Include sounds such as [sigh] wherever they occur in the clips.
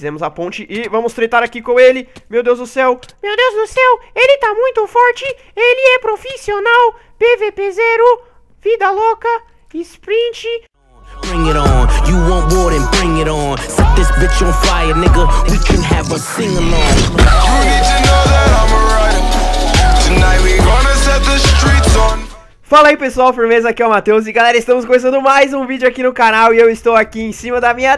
Fizemos a ponte e vamos tretar aqui com ele. Meu Deus do céu. Meu Deus do céu, ele tá muito forte. Ele é profissional. PVP zero. Vida louca. Sprint. Bring it on. You want war bring it on. Set this bitch on fire, nigga. We can have a sing along. You need to know that I'm a Tonight we gonna set the streets on Fala aí pessoal, firmeza, aqui é o Matheus e galera, estamos começando mais um vídeo aqui no canal e eu estou aqui em cima da minha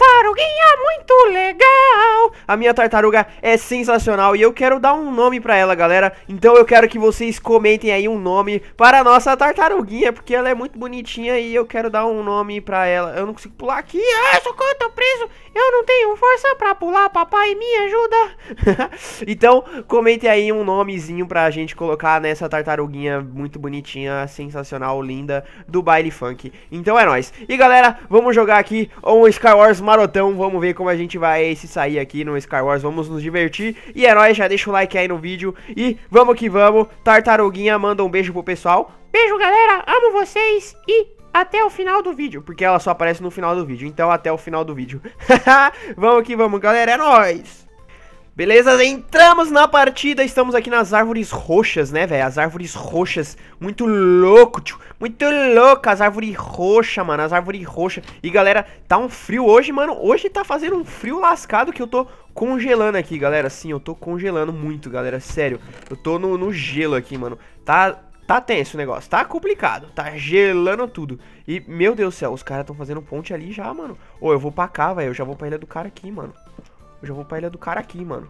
tartaruguinha é muito legal. A minha tartaruga é sensacional e eu quero dar um nome pra ela, galera. Então eu quero que vocês comentem aí um nome para a nossa tartaruguinha, porque ela é muito bonitinha e eu quero dar um nome pra ela. Eu não consigo pular aqui. Ah, socorro, tô preso. Eu não tenho força pra pular, papai, me ajuda. [laughs] então comentem aí um nomezinho pra gente colocar nessa tartaruguinha muito bonitinha, sensacional, linda, do baile funk. Então é nóis. E galera, vamos jogar aqui um Skywars marotão. Vamos ver como a gente vai se sair aqui no Sky Wars. Vamos nos divertir. E é nóis, já deixa o like aí no vídeo. E vamos que vamos. Tartaruguinha manda um beijo pro pessoal. Beijo, galera. Amo vocês. E até o final do vídeo. Porque ela só aparece no final do vídeo. Então até o final do vídeo. [laughs] vamos que vamos, galera. É nóis. Beleza, entramos na partida, estamos aqui nas árvores roxas, né, velho? As árvores roxas, muito louco, tio, muito louco, as árvores roxas, mano, as árvores roxas. E, galera, tá um frio hoje, mano, hoje tá fazendo um frio lascado que eu tô congelando aqui, galera. Sim, eu tô congelando muito, galera, sério, eu tô no, no gelo aqui, mano. Tá Tá tenso o negócio, tá complicado, tá gelando tudo. E, meu Deus do céu, os caras estão fazendo ponte ali já, mano. Ô, eu vou pra cá, velho, eu já vou pra ilha do cara aqui, mano. Eu já vou pra ilha do cara aqui, mano.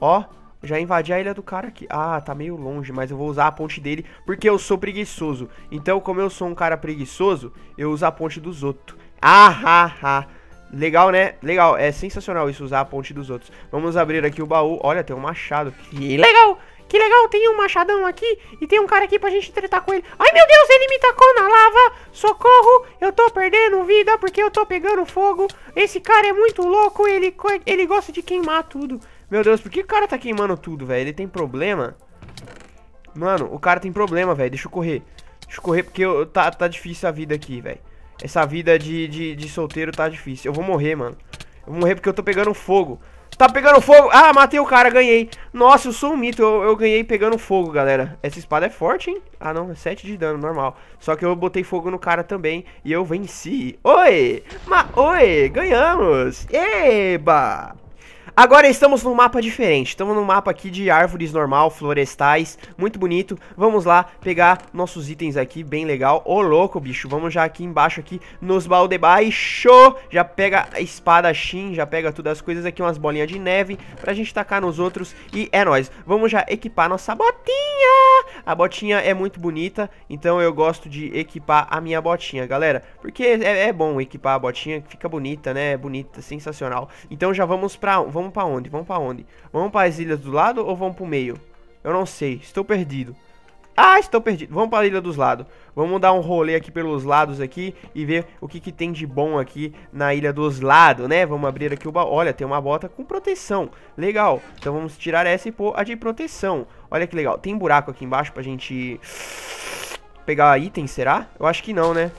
Ó, já invadi a ilha do cara aqui. Ah, tá meio longe, mas eu vou usar a ponte dele porque eu sou preguiçoso. Então, como eu sou um cara preguiçoso, eu uso a ponte dos outros. Ah, ah, ha. Legal, né? Legal, é sensacional isso, usar a ponte dos outros. Vamos abrir aqui o baú. Olha, tem um machado. Que legal! que legal, tem um machadão aqui e tem um cara aqui pra gente tretar com ele. Ai, meu Deus, ele me tacou na lava. Socorro, eu tô perdendo vida porque eu tô pegando fogo. Esse cara é muito louco, ele, ele gosta de queimar tudo. Meu Deus, por que o cara tá queimando tudo, velho? Ele tem problema? Mano, o cara tem problema, velho. Deixa eu correr. Deixa eu correr porque eu, tá, tá difícil a vida aqui, velho. Essa vida de, de, de solteiro tá difícil. Eu vou morrer, mano. Eu vou morrer porque eu tô pegando fogo. Tá pegando fogo. Ah, matei o cara, ganhei. Nossa, eu sou um mito, eu, eu, ganhei pegando fogo, galera. Essa espada é forte, hein? Ah, não, é 7 de dano, normal. Só que eu botei fogo no cara também e eu venci. Oi! Ma oi! Ganhamos! Eba! Agora estamos num mapa diferente, estamos num mapa aqui de árvores normal, florestais, muito bonito. Vamos lá pegar nossos itens aqui, bem legal. Ô oh, louco, bicho, vamos já aqui embaixo aqui nos baixo. Já pega a espada shin, já pega todas as coisas aqui, umas bolinhas de neve pra gente tacar nos outros. E é nóis, vamos já equipar nossa botinha. A botinha é muito bonita, então eu gosto de equipar a minha botinha, galera. Porque é, é bom equipar a botinha, fica bonita, né, é bonita, sensacional. Então já vamos pra... Vamos Vamos pra onde? Vamos pra onde? Vamos para as ilhas do lado ou vamos pro meio? Eu não sei. Estou perdido. Ah, estou perdido. Vamos para a ilha dos lados. Vamos dar um rolê aqui pelos lados aqui e ver o que, que tem de bom aqui na ilha dos lados, né? Vamos abrir aqui o baú. Olha, tem uma bota com proteção. Legal. Então vamos tirar essa e pôr a de proteção. Olha que legal. Tem buraco aqui embaixo pra gente pegar item, será? Eu acho que não, né?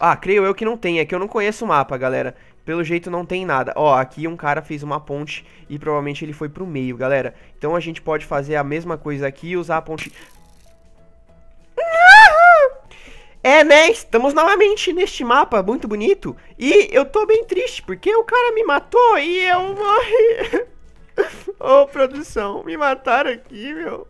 Ah, creio eu que não tem. É que eu não conheço o mapa, galera. Pelo jeito não tem nada. Ó, aqui um cara fez uma ponte e provavelmente ele foi pro meio, galera. Então a gente pode fazer a mesma coisa aqui e usar a ponte... É, né? Estamos novamente neste mapa muito bonito. E eu tô bem triste, porque o cara me matou e eu morri. [laughs] Ô, oh, produção, me mataram aqui, meu.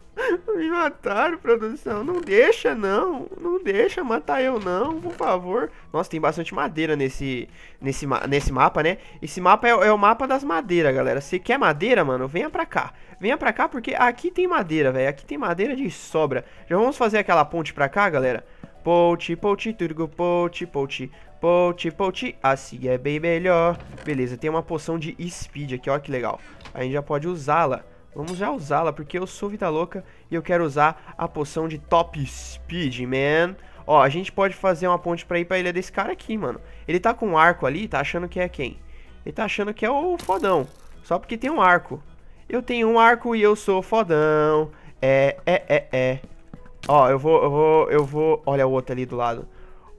Me [laughs] mataram, produção. Não deixa, não. Não deixa matar eu, não, por favor. Nossa, tem bastante madeira nesse, nesse, nesse mapa, né? Esse mapa é, é o mapa das madeiras, galera. Se quer madeira, mano, venha pra cá. Venha pra cá, porque aqui tem madeira, velho. Aqui tem madeira de sobra. Já vamos fazer aquela ponte pra cá, galera? Ponte, ponte, turgo, ponte, ponte, ponte, ponte. Assim é bem melhor. Beleza, tem uma poção de speed aqui, ó, que legal. A gente já pode usá-la. Vamos já usá-la, porque eu sou vida louca e eu quero usar a poção de top speed, man. Ó, a gente pode fazer uma ponte pra ir pra ilha desse cara aqui, mano. Ele tá com um arco ali, tá achando que é quem? Ele tá achando que é o fodão, só porque tem um arco. Eu tenho um arco e eu sou fodão. É, é, é, é. Ó, eu vou, eu vou, eu vou... Olha o outro ali do lado.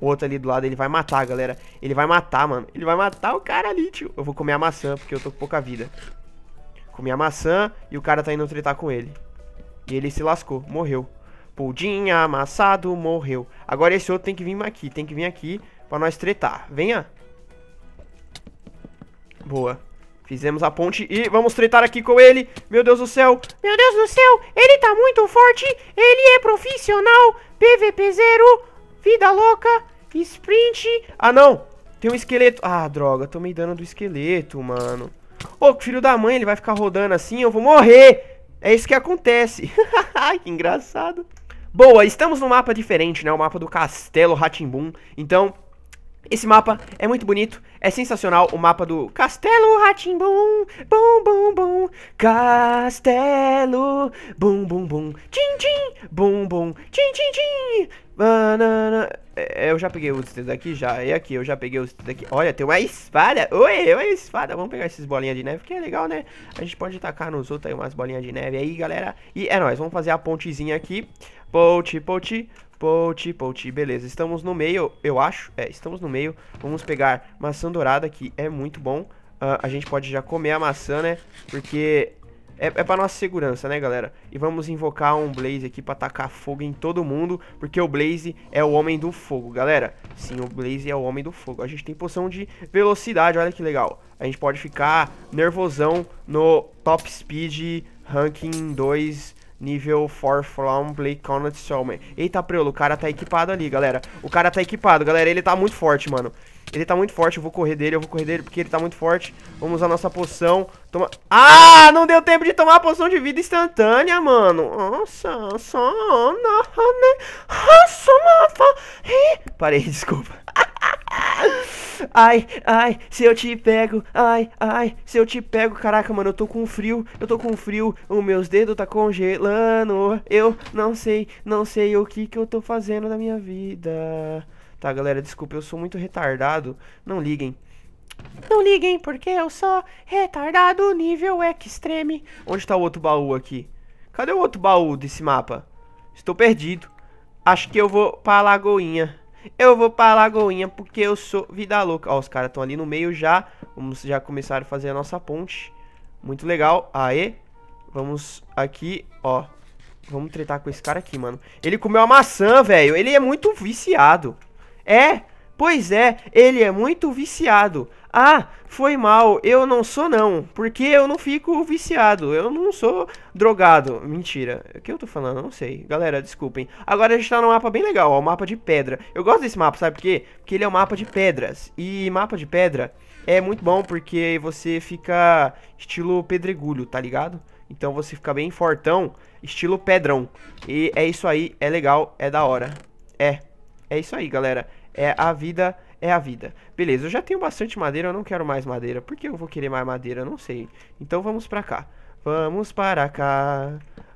O outro ali do lado, ele vai matar, galera. Ele vai matar, mano. Ele vai matar o cara ali, tio. Eu vou comer a maçã, porque eu tô com pouca vida comi a maçã e o cara tá indo tretar com ele. E ele se lascou, morreu. Pudim amassado, morreu. Agora esse outro tem que vir aqui, tem que vir aqui pra nós tretar. Venha. Boa. Fizemos a ponte e vamos tretar aqui com ele. Meu Deus do céu. Meu Deus do céu, ele tá muito forte. Ele é profissional. PVP zero. Vida louca. Sprint. Ah, não. Tem um esqueleto. Ah, droga. Tomei dano do esqueleto, mano. Ô, filho da mãe, ele vai ficar rodando assim, eu vou morrer. É isso que acontece. [laughs] que engraçado. Boa, estamos num mapa diferente, né? O mapa do Castelo Ratimbum. Então, esse mapa é muito bonito, é sensacional o mapa do Castelo Ratimbum, bum bum bum, Castelo, bum bum bum, tchim tchim, bum bum, tchim tchim tchim, banana. É, é, eu já peguei os daqui, já. E aqui, eu já peguei os daqui. Olha, tem uma espada. Oi, uma espada. Vamos pegar essas bolinhas de neve, que é legal, né? A gente pode tacar nos outros aí umas bolinhas de neve aí, galera. E é nóis, vamos fazer a pontezinha aqui. Ponte, ponte, ponte, ponte. Beleza, estamos no meio, eu acho. É, estamos no meio. Vamos pegar maçã dourada, que é muito bom. Uh, a gente pode já comer a maçã, né? Porque é, é pra nossa segurança, né, galera? E vamos invocar um Blaze aqui pra tacar fogo em todo mundo, porque o Blaze é o homem do fogo, galera. Sim, o Blaze é o homem do fogo. A gente tem poção de velocidade, olha que legal. A gente pode ficar nervosão no top speed ranking 2 Nível 4 from Blake Connect Showman. Eita, Preolo, o cara tá equipado ali, galera. O cara tá equipado, galera. Ele tá muito forte, mano. Ele tá muito forte, eu vou correr dele, eu vou correr dele porque ele tá muito forte. Vamos usar nossa poção. Toma... Ah, não deu tempo de tomar a poção de vida instantânea, mano. Nossa, só... Nossa, Parei, [laughs] desculpa. Ai, ai, se eu te pego, ai, ai, se eu te pego. Caraca, mano, eu tô com frio, eu tô com frio. Os meus dedos tá congelando. Eu não sei, não sei o que que eu tô fazendo na minha vida. Tá, galera, desculpa, eu sou muito retardado. Não liguem. Não liguem, porque eu sou retardado nível extreme. Onde tá o outro baú aqui? Cadê o outro baú desse mapa? Estou perdido. Acho que eu vou pra Lagoinha. Eu vou pra Lagoinha porque eu sou vida louca. Ó, os caras estão ali no meio já. Vamos já começar a fazer a nossa ponte. Muito legal. Aê. Vamos aqui, ó. Vamos tretar com esse cara aqui, mano. Ele comeu a maçã, velho. Ele é muito viciado. É. Pois é, ele é muito viciado. Ah, foi mal, eu não sou não, porque eu não fico viciado, eu não sou drogado. Mentira, o que eu tô falando? Não sei. Galera, desculpem. Agora a gente tá num mapa bem legal, ó, um mapa de pedra. Eu gosto desse mapa, sabe por quê? Porque ele é um mapa de pedras, e mapa de pedra é muito bom porque você fica estilo pedregulho, tá ligado? Então você fica bem fortão, estilo pedrão. E é isso aí, é legal, é da hora. É, é isso aí, galera. É a vida é a vida. Beleza, eu já tenho bastante madeira, eu não quero mais madeira. Por que eu vou querer mais madeira? Eu não sei. Então vamos pra cá. Vamos para cá.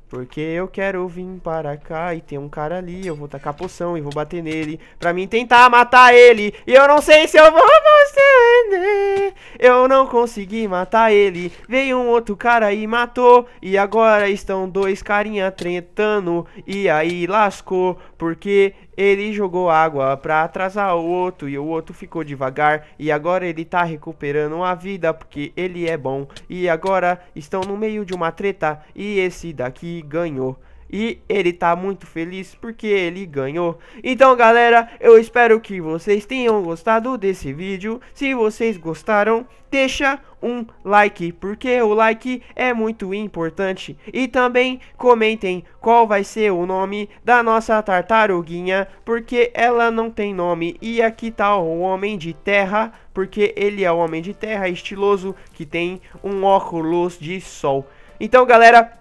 Porque eu quero vir para cá e tem um cara ali, eu vou tacar poção e vou bater nele pra mim tentar matar ele. E eu não sei se eu vou conseguir. Né? Eu não consegui matar ele. Veio um outro cara e matou. E agora estão dois carinha tretando. E aí lascou. Porque ele jogou água para atrasar o outro e o outro ficou devagar e agora ele tá recuperando a vida porque ele é bom e agora estão no meio de uma treta e esse daqui ganhou. E ele tá muito feliz porque ele ganhou. Então, galera, eu espero que vocês tenham gostado desse vídeo. Se vocês gostaram, deixa um like, porque o like é muito importante. E também comentem qual vai ser o nome da nossa tartaruguinha, porque ela não tem nome. E aqui tá o Homem de Terra, porque ele é o Homem de Terra estiloso que tem um óculos de sol. Então, galera,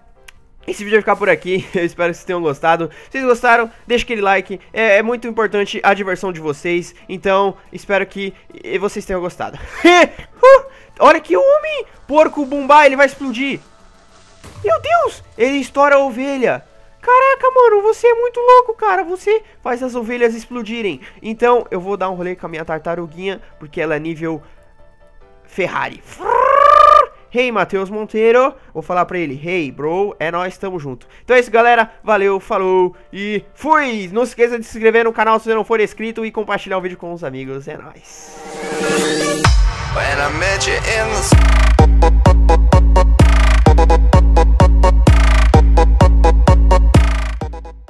esse vídeo vai ficar por aqui, [laughs] eu espero que vocês tenham gostado. Se vocês gostaram, deixa aquele like, é, é, muito importante a diversão de vocês, então espero que eh, vocês tenham gostado. [laughs] uh, olha que homem! Porco Bumbá, ele vai explodir! Meu Deus, ele estoura a ovelha! Caraca, mano, você é muito louco, cara. Você faz as ovelhas explodirem. Então, eu vou dar um rolê com a minha tartaruguinha, porque ela é nível Ferrari. Frrr! Hey, Matheus Monteiro. Vou falar pra ele, hey, bro, é nós, tamo junto. Então é isso, galera. Valeu, falou e fui! Não se esqueça de se inscrever no canal se você não for inscrito e compartilhar o vídeo com os amigos. É nóis.